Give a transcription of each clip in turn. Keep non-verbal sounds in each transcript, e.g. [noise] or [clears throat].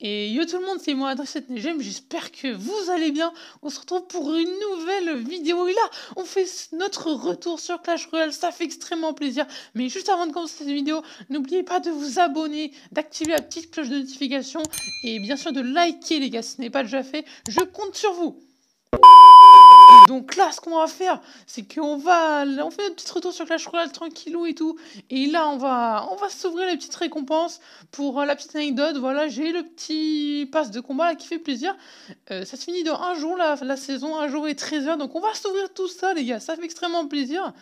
Et yo tout le monde, c'est moi cette Nejem, j'espère que vous allez bien. On se retrouve pour une nouvelle vidéo et là, on fait notre retour sur Clash Royale, ça fait extrêmement plaisir. Mais juste avant de commencer cette vidéo, n'oubliez pas de vous abonner, d'activer la petite cloche de notification et bien sûr de liker les gars, ce n'est pas déjà fait, je compte sur vous. Donc là, ce qu'on va faire, c'est qu'on va, on fait un petit retour sur Clash Royale tranquillou et tout. Et là, on va, on va s'ouvrir les petites récompenses pour euh, la petite anecdote. Voilà, j'ai le petit pass de combat qui fait plaisir. Euh, ça se finit de un jour la, saison, un jour et 13 heures. Donc on va s'ouvrir tout ça, les gars. Ça fait extrêmement plaisir.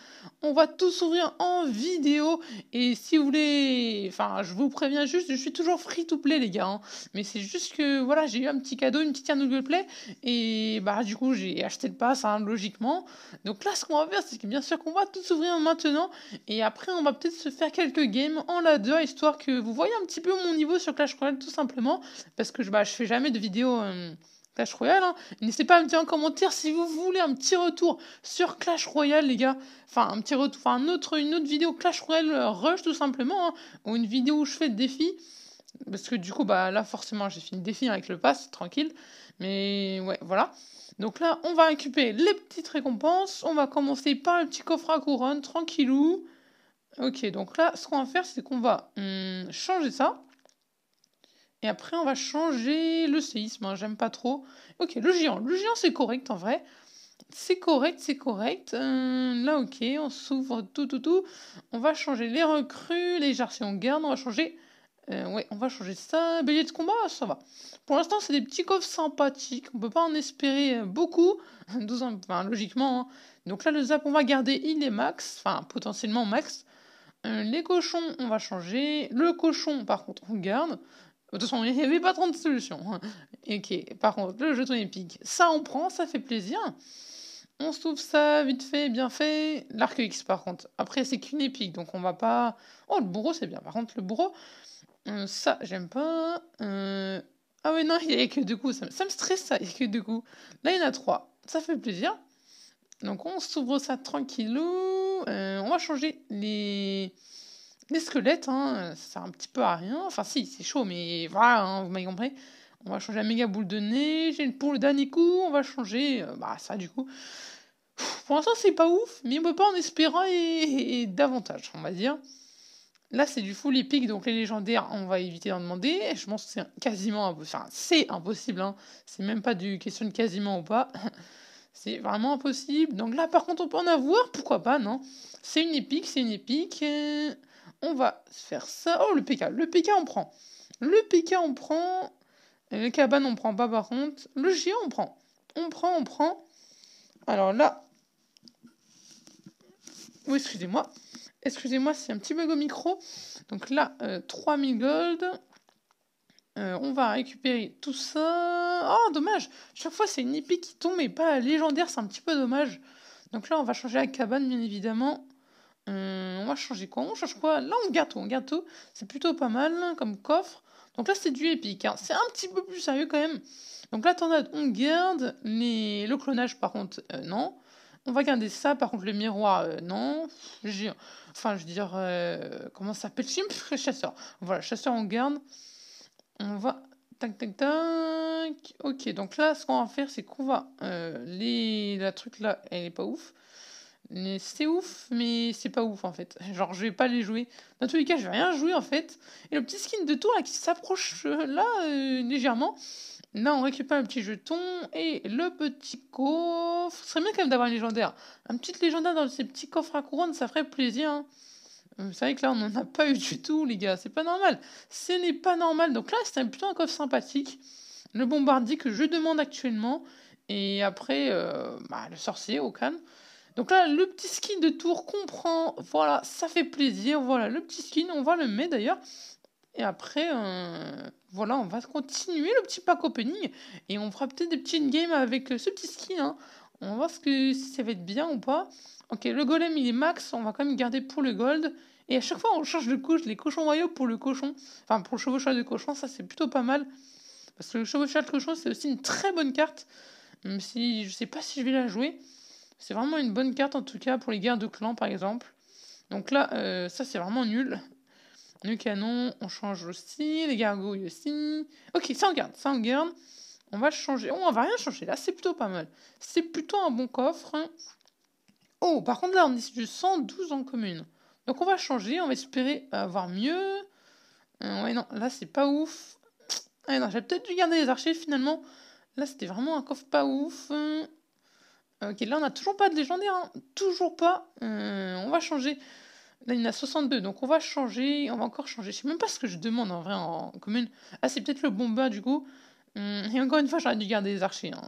On va tout s'ouvrir en vidéo. Et si vous voulez, enfin, je vous préviens juste, je suis toujours free to play, les gars. Hein. Mais c'est juste que voilà, j'ai eu un petit cadeau, une petite carte Google Play. Et bah, du coup, j'ai acheté le pass. Hein. Hein, logiquement. Donc là, ce qu'on va faire, c'est que bien sûr qu'on va tout s'ouvrir maintenant, et après, on va peut-être se faire quelques games en la ladder, histoire que vous voyez un petit peu mon niveau sur Clash Royale, tout simplement, parce que bah, je fais jamais de vidéos... Euh, Clash Royale. Hein. N'hésitez pas à me dire en commentaire si vous voulez un petit retour sur Clash Royale, les gars. Enfin, un petit retour, enfin, autre, une autre vidéo Clash Royale euh, Rush, tout simplement. Hein. ou une vidéo où je fais des défis parce que du coup, bah, là, forcément, j'ai fini le défi avec le pass, tranquille. Mais ouais, voilà. Donc là, on va récupérer les petites récompenses. On va commencer par le petit coffre à couronne, tranquillou. Ok, donc là, ce qu'on va faire, c'est qu'on va hum, changer ça. Et après, on va changer le séisme. Hein, j'aime pas trop. Ok, le géant. Le géant, c'est correct en vrai. C'est correct, c'est correct. Hum, là, ok, on s'ouvre tout, tout, tout. On va changer les recrues, les si on garde. On va changer euh, ouais, on va changer ça. Bélier de combat, ça va. Pour l'instant, c'est des petits coffres sympathiques. On peut pas en espérer euh, beaucoup. [laughs] enfin, logiquement. Hein. Donc là, le zap, on va garder. Il est max. Enfin, potentiellement max. Euh, les cochons, on va changer. Le cochon, par contre, on garde. De toute façon, il n'y avait pas de solutions. Hein. ok, par contre, le jeton épique, ça on prend, ça fait plaisir. On trouve ça vite fait, bien fait. L'arc X, par contre. Après, c'est qu'une épique, donc on va pas. Oh, le bourreau, c'est bien. Par contre, le bourreau. Euh, ça, j'aime pas. Euh, ah ouais, non, [laughs] il y a que deux coups. Ça, me stresse, ça. Il n'y a que deux coups. Là, il y en a trois. Ça fait plaisir. Donc, on s'ouvre ça tranquillou. Euh, on va changer les, les squelettes. Hein. Ça sert un petit peu à rien. Enfin, si, c'est chaud, mais voilà, hein, vous m'avez compris. On va changer la méga boule de nez. Pour le dernier coup, on va changer bah, ça, du coup. pour l'instant, c'est pas ouf, mais on peut pas en espérant Et davantage, on va dire. Là, c'est du full épique, donc les légendaires, on va éviter d'en demander. Je pense que c'est quasiment impossible. Enfin, c'est impossible. Hein. C'est même pas du question de quasiment ou pas. [laughs] c'est vraiment impossible. Donc là, par contre, on peut en avoir. Pourquoi pas, non C'est une épique, c'est une épique. Euh, on va faire ça. Oh, le PK. Le PK, on prend. Le PK, on prend. Le cabane, on prend pas, par contre. Le géant, on prend. On prend, on prend. Alors là, excusez-moi. Excusez-moi, c'est un petit bug au micro. Donc là, 3000 euh, gold. Euh, on va récupérer tout ça. Oh, dommage. Chaque fois, c'est une épée qui tombe et pas légendaire. C'est un petit peu dommage. Donc là, on va changer la cabane, bien évidemment. Euh, on va changer quoi On change quoi Là, on garde C'est plutôt pas mal comme coffre. Donc là, c'est du épique. Hein. C'est un petit peu plus sérieux quand même. Donc là, tornade, on garde. Mais Le clonage, par contre, non. On va garder ça. Par contre, le miroir, euh, non. Enfin, je veux dire, euh, comment ça s'appelle Chimp Chasseur. Voilà, chasseur, on garde. On va. Tac, tac, tac. Ok, donc là, ce qu'on va faire, c'est qu'on va. Euh, les... La truc là, elle est pas ouf. Mais c'est ouf, mais c'est pas ouf en fait. Genre, je vais pas les jouer. Dans tous les cas, je vais rien jouer en fait. Et le petit skin de tour qui s'approche là légèrement. Là, on récupère un petit jeton et le petit coffre. Ce serait bien quand même d'avoir une légendaire. Un petit légendaire dans ces petits coffres à couronne, ça ferait plaisir. Vous hein. euh, C'est que là, on n'en a pas eu du tout, les gars. C'est pas normal. Ce n'est pas normal. Donc là, c'était plutôt un coffre sympathique. Le bombardier que je demande actuellement. Et après, euh, bah, le sorcier au calme. Donc là, le petit skin de tour comprend. Voilà, ça fait plaisir. Voilà, le petit skin, on va le mettre d'ailleurs. Et après, voilà, on va continuer le petit pack opening. Et on fera peut-être des petits games avec euh, ce petit ski, hein. On va voir ce que, si ça va être bien ou pas. Ok, le golem, il est max. On va quand même garder pour le gold. Et à chaque fois, on change de couche. Les cochons royaux pour le cochon. Enfin, pour le chevauchage de cochon, ça, c'est plutôt pas mal. Parce que le chevauchage de cochon, c'est aussi une très bonne carte. Même si je sais pas si je vais la jouer. C'est vraiment une bonne carte, en tout cas, pour les guerres de clan par exemple. Donc là, euh, ça, c'est vraiment nul. Le canon, on change aussi. Les gargouilles aussi. Ok, ça on garde, ça on garde. On va changer. Oh, on va rien changer. Là, c'est plutôt pas mal. C'est plutôt un bon coffre. Oh, par contre, là, on est du 112 en commune. Donc, on va changer. On va espérer avoir mieux. Euh, ouais, non, là, c'est pas ouf. Ah non, j'ai peut-être dû garder les archives finalement. Là, c'était vraiment un coffre pas ouf. Euh, ok, là, on n'a toujours pas de légendaire. Hein. Toujours pas. Euh, on va changer. Là, il y en a 62, donc on va changer, on va encore changer. Je sais même pas ce que je demande en vrai en commune. Ah, c'est peut-être le bomba du coup. Hum, et encore une fois, j'aurais dû garder les archers. Hein.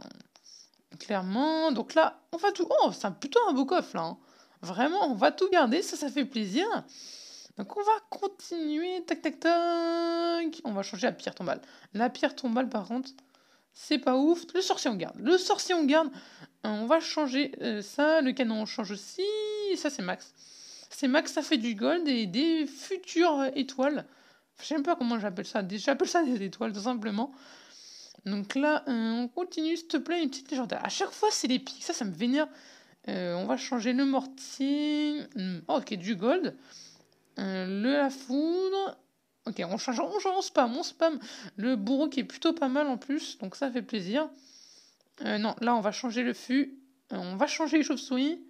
Clairement, donc là, on va tout. Oh, c'est plutôt un beau coffre là. Hein. Vraiment, on va tout garder, ça, ça fait plaisir. Donc on va continuer, tac tac tac. On va changer la pierre tombale. La pierre tombale, par contre, c'est pas ouf. Le sorcier, on garde. Le sorcier, on garde. On va changer euh, ça. Le canon, on change aussi. Ça, c'est max. C'est Max, ça fait du gold et des futures étoiles. Je sais pas comment j'appelle ça. J'appelle ça des étoiles, tout simplement. Donc là, euh, on continue, s'il te plaît, une petite légendaire. À chaque fois, c'est les pics. Ça, ça me vénère. Euh, on va changer le mortier. Hmm. ok, du gold. Euh, le la foudre. Ok, on change, on change, on spam, on spam. Le bourreau qui est plutôt pas mal en plus, donc ça fait plaisir. non, là on va changer le fût. on va changer les chauves-souris.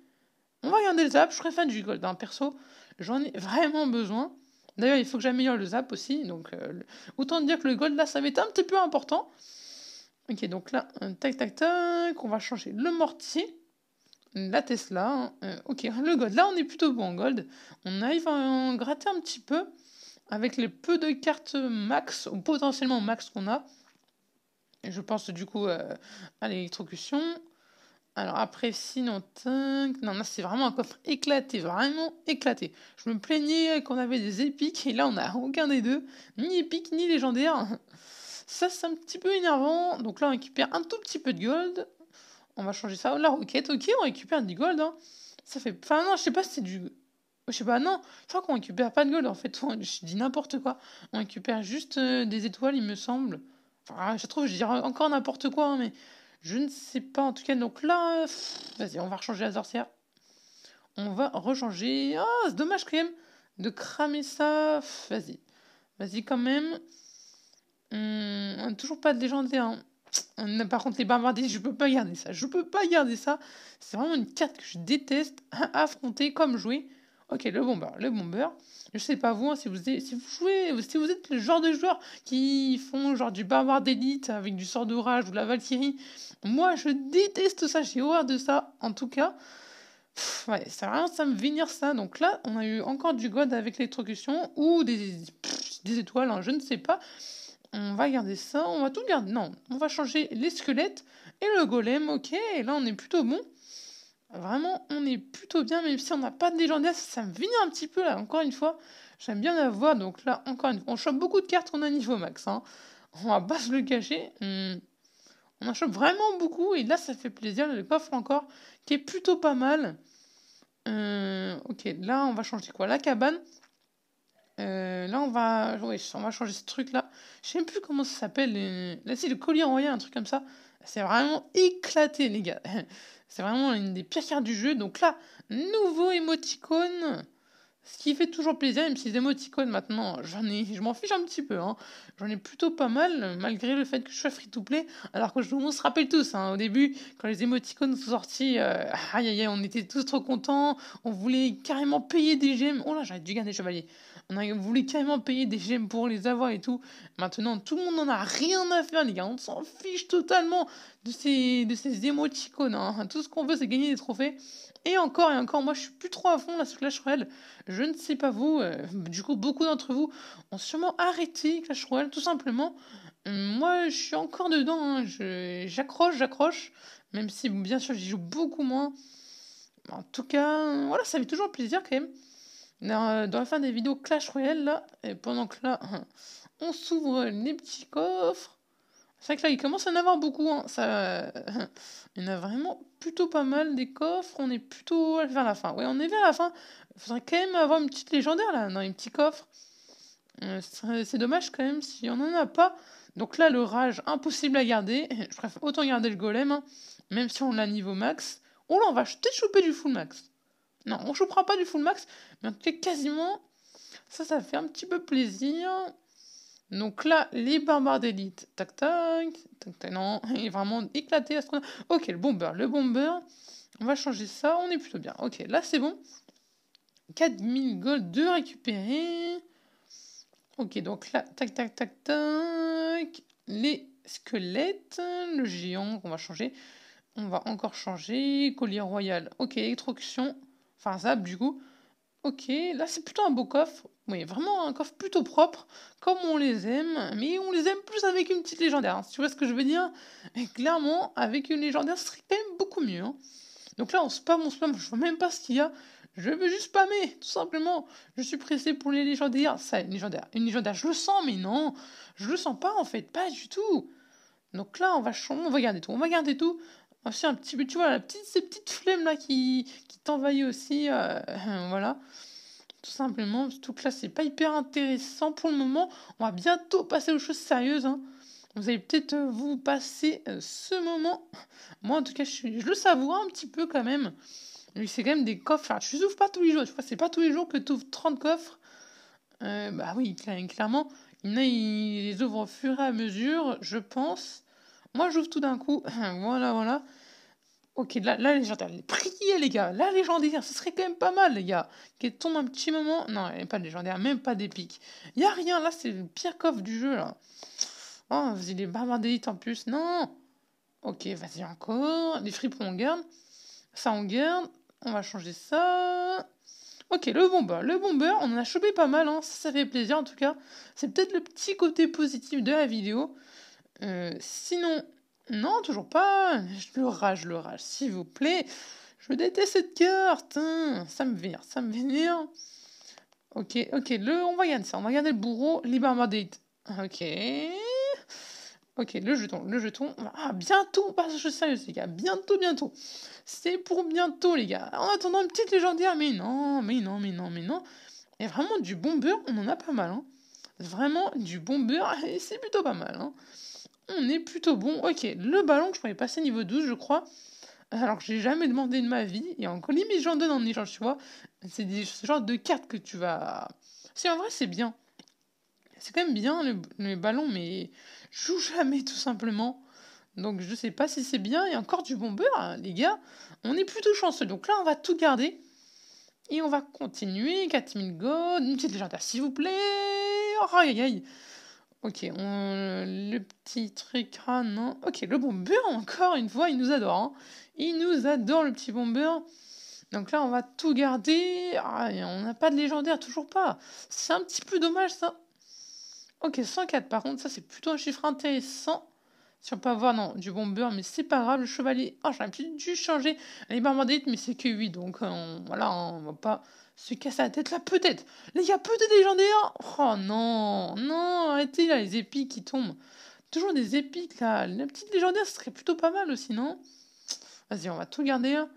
On va garder le zap, je serais fan du gold. Perso, j'en ai vraiment besoin. D'ailleurs, il faut que j'améliore le zap aussi. Donc, euh, autant dire que le gold là, ça va être un petit peu important. Ok, donc là, euh, tac tac tac, on va changer le mortier, la Tesla. Hein. Euh, ok, le gold. Là, on est plutôt bon en gold. On arrive à en gratter un petit peu avec les peu de cartes max, ou potentiellement max qu'on a. Je pense du coup à l'électrocution, alors après sinon, non, non c'est vraiment un coffre éclaté, vraiment éclaté. Je me plaignais qu'on avait des épiques et là on n'a aucun des deux, ni épique ni légendaire. [laughs] Ça c'est un petit peu énervant, donc là on récupère un tout petit peu de gold. On va changer ça, la roquette, ok on récupère du gold. Hein. Ça fait... Enfin non, je sais pas si c'est du... Je sais pas, non, je crois qu'on récupère pas de gold en fait, [laughs] je dis n'importe quoi. On récupère juste euh, des étoiles il me semble. Enfin, je trouve, je dirais encore n'importe quoi, hein, mais je ne sais pas, en tout cas, donc là, vas-y, on va changer la sorcière. On va rechanger. Ah, c'est dommage quand même de cramer ça. Vas-y, vas-y quand même. Hmm, on n'a toujours pas de légendaire. Hein. par contre, les bombardiers, je peux pas garder ça. Je peux pas garder ça. C'est vraiment une carte que je déteste affronter comme jouer. Ok, le bomber, le bomber. Je sais pas vous, hein, si vous, si vous si vous êtes le genre de joueurs qui font genre du barbare d'élite avec du sort d'orage ou la Valkyrie. Moi, je déteste ça, j'ai horreur de ça, en tout cas. ouais, ça rien, ça me venir ça. Donc là, on a eu encore du god avec l'électrocution ou des, des étoiles, hein, je ne sais pas. On va garder ça, on va tout garder. Non, on va changer les squelettes et le golem, ok. Là, on est plutôt bon. Vraiment, on est plutôt bien, même si on n'a pas de légendaire, ça me vient un petit peu là, encore une fois. J'aime bien la voir, donc là, encore une fois, on chope beaucoup de cartes on a niveau max. Hein. On va pas se le cacher. On en chope vraiment beaucoup, et là, ça fait plaisir. Le coffre encore, qui est plutôt pas mal. Euh, ok, là, on va changer quoi La cabane. Euh, là, on va... Oui, on va changer ce truc-là. Je sais plus comment ça s'appelle. Euh, là, c'est le collier rien, un truc comme ça. C'est vraiment éclaté, les gars. [laughs] C'est vraiment une des pires cartes du jeu. Donc là, nouveau émoticône. Ce qui fait toujours plaisir, même si les émoticônes maintenant, j'en ai, je m'en fiche un petit peu. Hein. J'en ai plutôt pas mal, malgré le fait que je sois free to play. Alors que vous se rappelle tous, hein, au début, quand les émoticônes sont sortis, euh, aïe aïe aïe, on était tous trop contents. On voulait carrément payer des gemmes. Oh là, j'aurais dû garder chevalier. On, on voulait carrément payer des gemmes pour les avoir et tout. Maintenant, tout le monde n'en a rien à faire, les gars. On s'en fiche totalement de ces, de ces émoticônes. Hein. Tout ce qu'on veut, c'est gagner des trophées. Et encore et encore, moi je suis plus trop à fond là sur Clash Royale. Je ne sais pas vous. Euh, du coup, beaucoup d'entre vous ont sûrement arrêté Clash Royale tout simplement. Hum, moi je suis encore dedans. Hein. J'accroche, j'accroche. Même si bien sûr j'y joue beaucoup moins. En tout cas, voilà, ça fait toujours plaisir quand même. Dans, euh, dans la fin des vidéos Clash Royale, là, et pendant que là, [laughs] on s'ouvre les petits coffres. C'est vrai que là, il commence à en avoir beaucoup. Hein. Ça... Euh, [laughs] il y en a vraiment plutôt pas mal des coffres. On est plutôt vers la fin. Ouais, on est vers la fin. Il faudrait quand même avoir une petite légendaire là, dans les petits coffres. Euh, c'est dommage quand même si on en a pas. Donc là, le rage, impossible à garder. [laughs] Je préfère autant garder le golem, hein. même si on l'a niveau max. Oh là, on va choper du full max. Non, on ne chopera pas du full max, mais en tout cas, quasiment. Ça, ça fait un petit peu plaisir. Donc là, les barbares d'élite, tac tac, tac tac, non, [laughs] il est vraiment éclaté. a. Ok, le bomber, le bomber, on va changer ça, on est plutôt bien. Ok, là c'est bon. 4000 gold de récupérer. Ok, donc là, tac tac tac tac, les squelettes, le géant on va changer. On va encore changer, collier royal, ok, électrocution, enfin zap du coup. Ok, là c'est plutôt un beau coffre. Oui, vraiment un coffre plutôt propre, comme on les aime, mais on les aime plus avec une petite légendaire. Hein. tu vois ce que je veux dire Et clairement, avec une légendaire, ce serait quand même beaucoup mieux. Hein. Donc là, on spam, on spam, je vois même pas ce qu'il y a. Je veux juste spammer, tout simplement. Je suis pressé pour les légendaires. Ça, une légendaire, une légendaire, je le sens, mais non, je le sens pas en fait, pas du tout. Donc là, on va, on va garder tout, on va garder tout. Ah, un petit peu, tu vois, la petite, ces petites flemmes là qui, qui t'envahit aussi, euh, [laughs] voilà. Tout simplement, tout là, c'est pas hyper intéressant pour le moment. On va bientôt passer aux choses sérieuses. Hein. Vous allez peut-être euh, vous passer euh, ce moment. Moi, en tout cas, je, le savoure un petit peu quand même. C'est quand même des coffres. je les ouvres pas tous les jours. Tu vois, c'est pas tous les jours que tu ouvres 30 coffres. bah oui, clairement. Il les ouvre au fur et à mesure, je pense. Moi, j'ouvre tout d'un coup. [clears throat] voilà, voilà. Ok, là, la légendaire. Priez, les gars. La légendaire. Ce serait quand même pas mal, les gars. Qu'elle tombe un petit moment. Non, elle n'est pas légendaire. Même pas d'épique. Il a rien. Là, c'est le pire coffre du jeu, là. Oh, vas-y, les barbares d'élite en plus. Non. Ok, vas-y, encore. Les fripons, on garde. Ça, on garde. On va changer ça. Ok, le bomber. Le bomber, on en a chopé pas mal. Hein. Ça, ça fait plaisir, en tout cas. C'est peut-être le petit côté positif de la vidéo. Euh, sinon, non, toujours pas. Je le rage, le rage, s'il vous plaît. Je déteste cette carte. Hein. Ça me vient, ça me vient. Ok, ok, le, on va gagner ça. On va regarder le bourreau, date. Ok. Ok, le jeton, le jeton. Ah, bientôt, parce que je sérieux les gars. Bientôt, bientôt. C'est pour bientôt, les gars. En attendant, une petite légendaire. Ah, mais non, mais non, mais non, mais non. Et vraiment, du bon beurre, on en a pas mal. Hein. Vraiment, du bon beurre. [laughs] c'est plutôt pas mal. Hein on est plutôt bon. Ok, le ballon, je pourrais passer niveau 12, je crois. Alors que j'ai jamais demandé de ma vie. Et encore les j'en donne en échange, tu vois. C'est ce genre de cartes que tu vas. Si en vrai, c'est bien. C'est quand même bien le, ballon, mais je joue jamais tout simplement. Donc je sais pas si c'est bien. Et encore du bon beurre, hein, les gars. On est plutôt chanceux. Donc là, on va tout garder. Et on va continuer. 4000 gold. Une petite légendaire, s'il vous plaît. Oh, aïe aïe. Ok, le petit truc, ah non. Ok, le bombeur, encore une fois, il nous adore. Hein. Il nous adore, le petit bombeur. Donc là, on va tout garder. Ah, on n'a pas de légendaire, toujours pas. C'est un petit peu dommage, ça. Ok, 104 par contre, ça c'est plutôt un chiffre intéressant. Si on peut avoir non, du bon beurre, mais c'est pas grave, le chevalier. Oh, j'aurais peut-être dû changer. Les marmandites, mais c'est que oui, donc euh, voilà, on va pas se casser la tête là, peut-être. Là, il y a peut-être légendaire. Oh non, non, arrêtez là, les épiques qui tombent. Toujours des épiques là. La petite légendaire, ce serait plutôt pas mal aussi, non Vas-y, on va tout garder. Hein.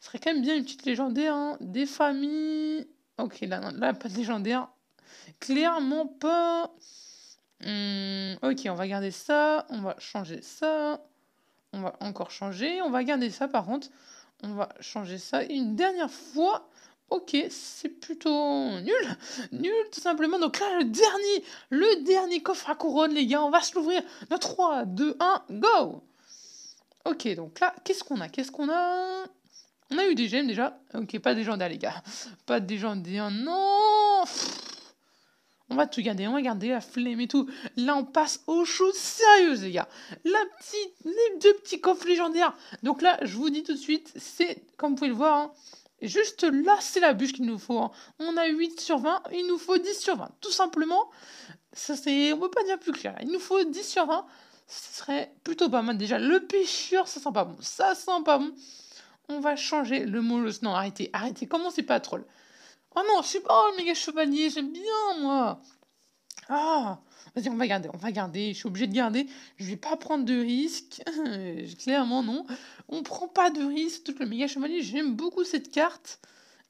Ce serait quand même bien une petite légendaire. Hein. Des familles. Ok, là, là, pas de légendaire. Clairement pas. Hmm, ok, on va garder ça, on va changer ça, on va encore changer, on va garder ça par contre, on va changer ça une dernière fois. Ok, c'est plutôt nul, nul tout simplement. Donc là, le dernier, le dernier coffre à couronne, les gars, on va se l'ouvrir. 3, 2, 1, go Ok, donc là, qu'est-ce qu'on a Qu'est-ce qu'on a On a eu des gemmes déjà. Ok, pas des là les gars. Pas de légendaires, non on va tout garder, on va garder la flemme et tout. Là, on passe aux choses sérieuses, les gars. La petite, les deux petits coffres légendaires. Donc là, je vous dis tout de suite, c'est, comme vous pouvez le voir, hein, juste là, c'est la bûche qu'il nous faut. Hein. On a 8 sur 20, il nous faut 10 sur 20. Tout simplement, ça c'est, on peut pas dire plus clair. Il nous faut 10 sur 20. Ce serait plutôt pas mal. Déjà, le pêcheur, ça sent pas bon. Ça sent pas bon. On va changer le mot. Non, arrêtez, arrêtez. Comment c'est pas troll. Oh non, je suis pas le oh, méga chevalier, j'aime bien moi. Ah, vas-y, on va garder, on va garder, je suis obligé de garder. Je vais pas prendre de risques. [laughs] Clairement, non. On prend pas de risques. Tout le méga chevalier, j'aime beaucoup cette carte.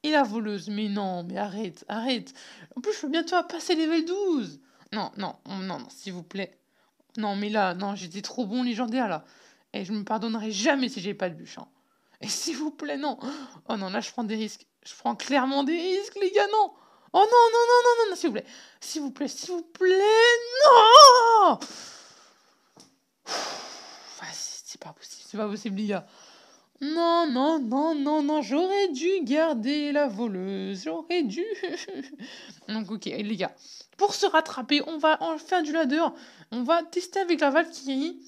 Et la voleuse, mais non, mais arrête, arrête. En plus, je veux bientôt passer level 12. Non, non, non, non, s'il vous plaît. Non, mais là, non, j'étais trop bon légendaire là. Et je me pardonnerai jamais si j'ai pas de bûche. Hein. Et s'il vous plaît, non. Oh non, là, je prends des risques. Je prends clairement des risques, les gars, non Oh non, non, non, non, non, s'il vous plaît S'il vous plaît, s'il vous plaît, non Vas-y, C'est pas possible, c'est pas possible, les gars. Non, non, non, non, non, j'aurais dû garder la voleuse, j'aurais dû. [laughs] Donc, ok, les gars, pour se rattraper, on va faire du ladder, on va tester avec la valkyrie.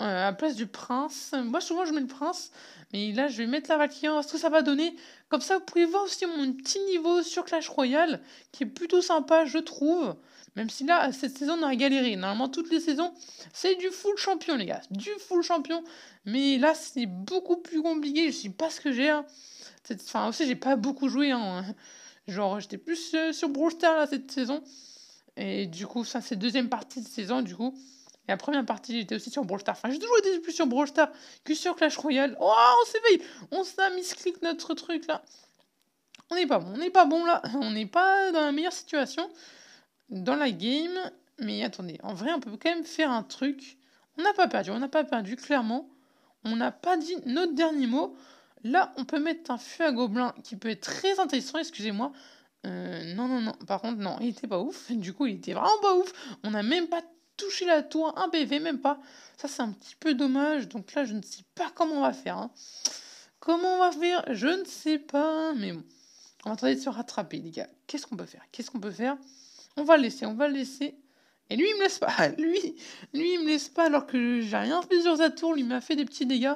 Euh, à la place du prince. Moi, souvent, je mets le prince. Mais là, je vais mettre la Valkyrie. ce que ça va donner. Comme ça, vous pouvez voir aussi mon petit niveau sur Clash Royale, qui est plutôt sympa, je trouve. Même si là, cette saison, on a galéré. Normalement, toutes les saisons, c'est du full champion, les gars. Du full champion. Mais là, c'est beaucoup plus compliqué. Je sais pas ce que j'ai. Hein. Enfin, aussi, j'ai pas beaucoup joué. Hein. [laughs] Genre, j'étais plus euh, sur Brawl Stars, cette saison. Et du coup, ça, c'est deuxième partie de saison, du coup la première partie, j'étais aussi sur Brawl Stars. Enfin, j'ai toujours été plus sur Brawl Stars que sur Clash Royale. Oh, on s'éveille On s'est clic notre truc là. On n'est pas bon, on n'est pas bon là. On n'est pas dans la meilleure situation dans la game. Mais attendez, en vrai, on peut quand même faire un truc. On n'a pas perdu, on n'a pas perdu, clairement. On n'a pas dit notre dernier mot. Là, on peut mettre un feu à gobelin qui peut être très intéressant, excusez-moi. Euh, non, non, non. Par contre, non, il était pas ouf. [laughs] Du coup, il était vraiment pas ouf. On n'a même pas toucher la tour, un BV même pas. Ça c'est un petit peu dommage, donc là je ne sais pas comment on va faire. Hein. Comment on va faire Je ne sais pas, mais bon. On va tenter de se rattraper, les gars. Qu'est-ce qu'on peut faire Qu'est-ce qu'on peut faire On va le laisser, on va le laisser. Et lui, il me laisse pas. [laughs] Lui, lui, il me laisse pas alors que j'ai rien fait sur sa tour. Lui m'a fait des petits dégâts.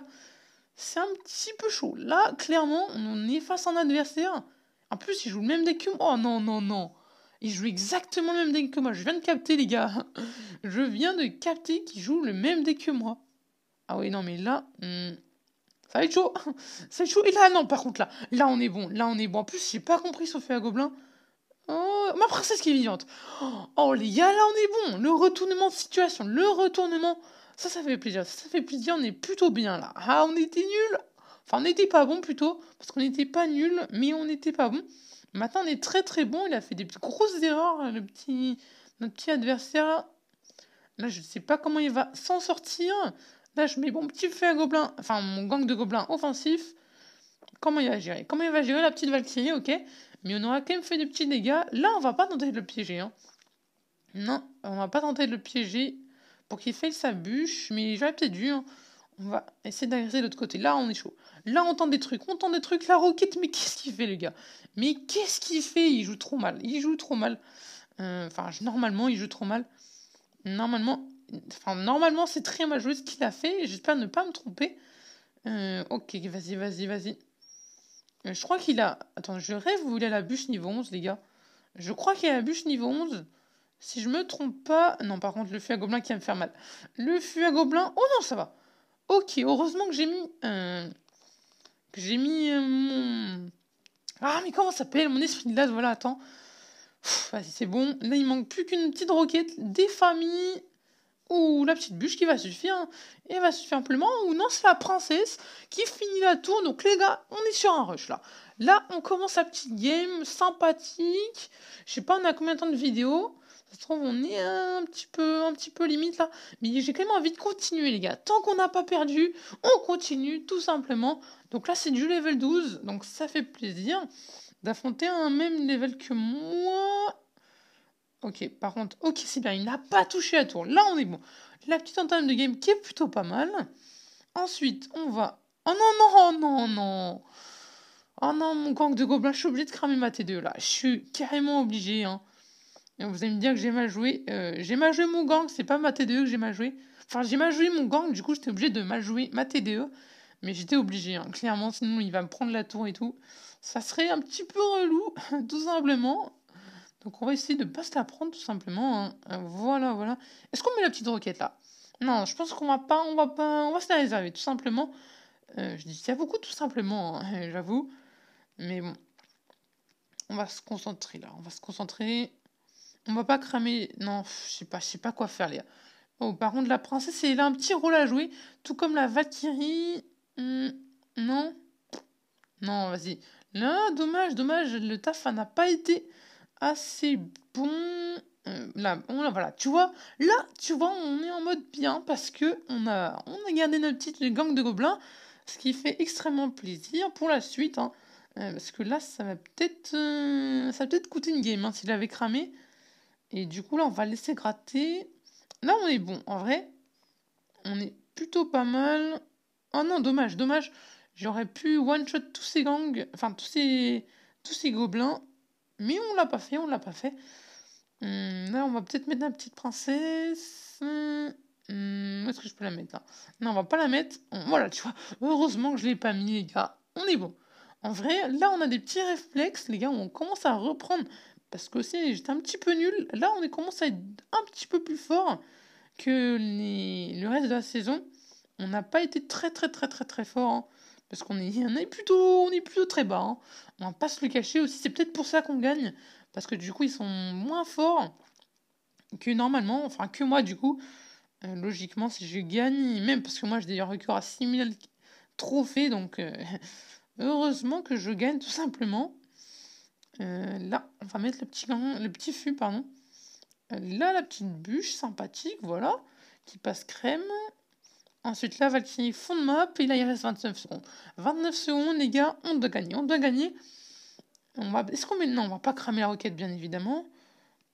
C'est un petit peu chaud. Là, clairement, on est face à un adversaire. En plus, il joue le même deck que moi. Oh non, non, non. Il joue exactement le même deck que moi. Je viens de capter, les gars. [laughs] Je viens de capter qu'il joue le même deck que moi. Ah oui, non, mais là, hmm, ça va être chaud. [laughs] Ça va être chaud. Et là, non, par contre, là, là, on est bon. Là, on est bon. En plus, j'ai pas compris fait à Gobelin. Oh, ma princesse qui est vivante. Oh, les gars, là, on est bon. Le retournement de situation, le retournement. Ça, ça fait plaisir. Ça, fait plaisir. On est plutôt bien, là. Ah, on était nul, Enfin, on n'était pas bon, plutôt. Parce qu'on n'était pas nul, mais on n'était pas bon. Maintenant, on est très, très bon. Il a fait des grosses erreurs, le petit... Notre petit adversaire Là, je ne sais pas comment il va s'en sortir. Là, je mets mon petit feu à gobelin, enfin mon gang de gobelins offensif. Comment il va gérer Comment il va gérer la petite Valkyrie, ok Mais on aura quand même fait des petits dégâts. Là, on va pas tenter de le piéger. Hein. Non, on va pas tenter de le piéger pour qu'il faille sa bûche, mais j'aurais peut-être dû. Hein. On va essayer d'agresser de l'autre côté. Là, on est chaud. Là, on entend des trucs. On entend des trucs. La roquette, mais qu'est-ce qu'il fait, le gars Mais qu'est-ce qu'il fait Il joue trop mal. Il joue trop mal. Euh, enfin, normalement, il joue trop mal. Normalement, enfin, normalement c'est très mal joué ce qu'il a fait. J'espère ne pas me tromper. Euh, ok, vas-y, vas-y, vas-y. Euh, je crois qu'il a... Attends, je rêve vous il la bûche niveau 11, les gars Je crois qu'il a la bûche niveau 11. Si je me trompe pas... Non, par contre, le fût à gobelin qui va me faire mal. Le fût à gobelin... Oh non, ça va. Ok, heureusement que j'ai mis... Euh, que j'ai mis mon... Ah, mais comment ça s'appelle Mon esprit de glace, voilà, attends. Vas-y, c'est bon. Là, il manque plus qu'une petite roquette, des familles. Ou la petite bûche qui va suffire. Et va suffire simplement Ou non, c'est la princesse qui finit la tour. Donc, les gars, on est sur un rush là. Là, on commence la petite game sympathique. Je sais pas, on a combien de temps de vidéo ça se trouve, on est un petit peu, un petit peu limite là. Mais j'ai quand même envie de continuer, les gars. Tant qu'on n'a pas perdu, on continue tout simplement. Donc là, c'est du level 12. Donc ça fait plaisir d'affronter un même level que moi. Ok, par contre, ok, c'est bien, il n'a pas touché la tour. Là, on est bon. La petite entame de game qui est plutôt pas mal. Ensuite, on va... Oh non, non, oh non, non Oh non, mon gang de gobelins, je suis obligé de cramer ma t là. Je suis carrément obligé, hein. Et vous allez me dire que j'ai mal joué. Euh, j'ai mal joué mon gang, c'est pas ma TDE que j'ai mal joué. Enfin, j'ai mal joué mon gang, du coup, j'étais obligé de mal jouer ma TDE. Mais j'étais obligé, hein. clairement, sinon il va me prendre la tour et tout ça serait un petit peu relou, [laughs] tout simplement. Donc on va essayer de ne pas se la prendre, tout simplement. Hein. Euh, voilà, voilà. Est-ce qu'on met la petite roquette là Non, je pense qu'on va pas, on va pas, on va se la réserver, tout simplement. Euh, je dis a beaucoup, tout simplement, hein, [laughs] j'avoue. Mais bon, on va se concentrer là, on va se concentrer. On va pas cramer. Non, je sais pas, je sais pas quoi faire, les gars. Oh, par contre, la princesse, elle a un petit rôle à jouer, tout comme la Valkyrie. Hmm, non. Non, vas-y. Là, ah, dommage, dommage, le taf n'a pas été assez bon. Euh, là, on, voilà, tu vois, là, tu vois, on est en mode bien parce que on a, on a gardé notre petite gang de gobelins, ce qui fait extrêmement plaisir pour la suite. Hein. Euh, parce que là, ça va peut-être, euh, ça peut-être coûter une game hein, s'il avait cramé. Et du coup, là, on va laisser gratter. Là, on est bon, en vrai. On est plutôt pas mal. Oh non, dommage, dommage. J'aurais pu one-shot tous ces gangs, enfin tous ces, tous ces gobelins, mais on l'a pas fait, on l'a pas fait. Hmm, là, on va peut-être mettre la petite princesse. où hmm, Est-ce que je peux la mettre là Non, on va pas la mettre. voilà, tu vois. Heureusement que je l'ai pas mis, les gars. On est bon. En vrai, là, on a des petits réflexes, les gars, on commence à reprendre. Parce que aussi, j'étais un petit peu nul. Là, on commence à être un petit peu plus fort que le reste de la saison. On n'a pas été très, très, très, très, très fort. Hein. Parce qu'on est, est, plutôt, on est plutôt très bas. Hein. On va pas se le cacher aussi. C'est peut-être pour ça qu'on gagne. Parce que du coup, ils sont moins forts que normalement. Enfin, que moi, du coup. Euh, logiquement, si je gagne, même parce que moi, j'ai d'ailleurs recours à 6000 trophées. Donc, euh, [laughs] heureusement que je gagne, tout simplement. Euh, là, on va mettre le petit, le petit fût, pardon. Là, la petite bûche sympathique, voilà, qui passe crème. Ensuite, là, Valkyrie fond de map, et là, il reste 29 secondes. 29 secondes, les gars, on doit gagner, on doit gagner. On va... Est-ce qu'on met... Non, on va pas cramer la roquette, bien évidemment.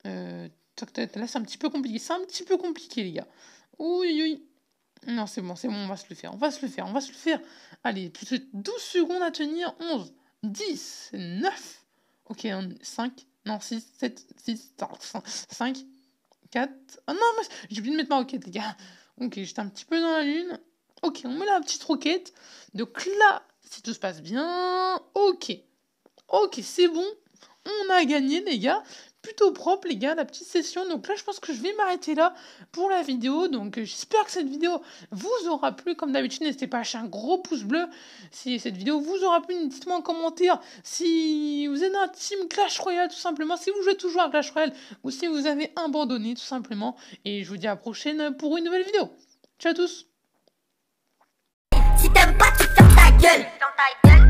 Euh... Là, c'est un petit peu compliqué. C'est un petit peu compliqué, les gars. Oui, oui. Non, c'est bon, c'est bon, on va se le faire. On va se le faire, on va se le faire. Allez, plus de 12 secondes à tenir. 11, 10, 9. Ok, 5, non, 6, 7, 6, 5, 4. oh, non, j'ai oublié de mettre ma roquette, les gars. Ok, j'étais un petit peu dans la lune. Ok, on met la petite roquette. Donc là, si tout se passe bien, ok. Ok, c'est bon. On a gagné, les gars plutôt propre, les gars, la petite session. Donc là, je pense que je vais m'arrêter là pour la vidéo. Donc euh, j'espère que cette vidéo vous aura plu. Comme d'habitude, n'hésitez pas à lâcher un gros pouce bleu si cette vidéo vous aura plu. Dites-moi en commentaire si vous êtes un team Clash Royale, tout simplement. Si vous jouez toujours à Clash Royale ou si vous avez abandonné, tout simplement. Et je vous dis à la prochaine pour une nouvelle vidéo. Ciao à tous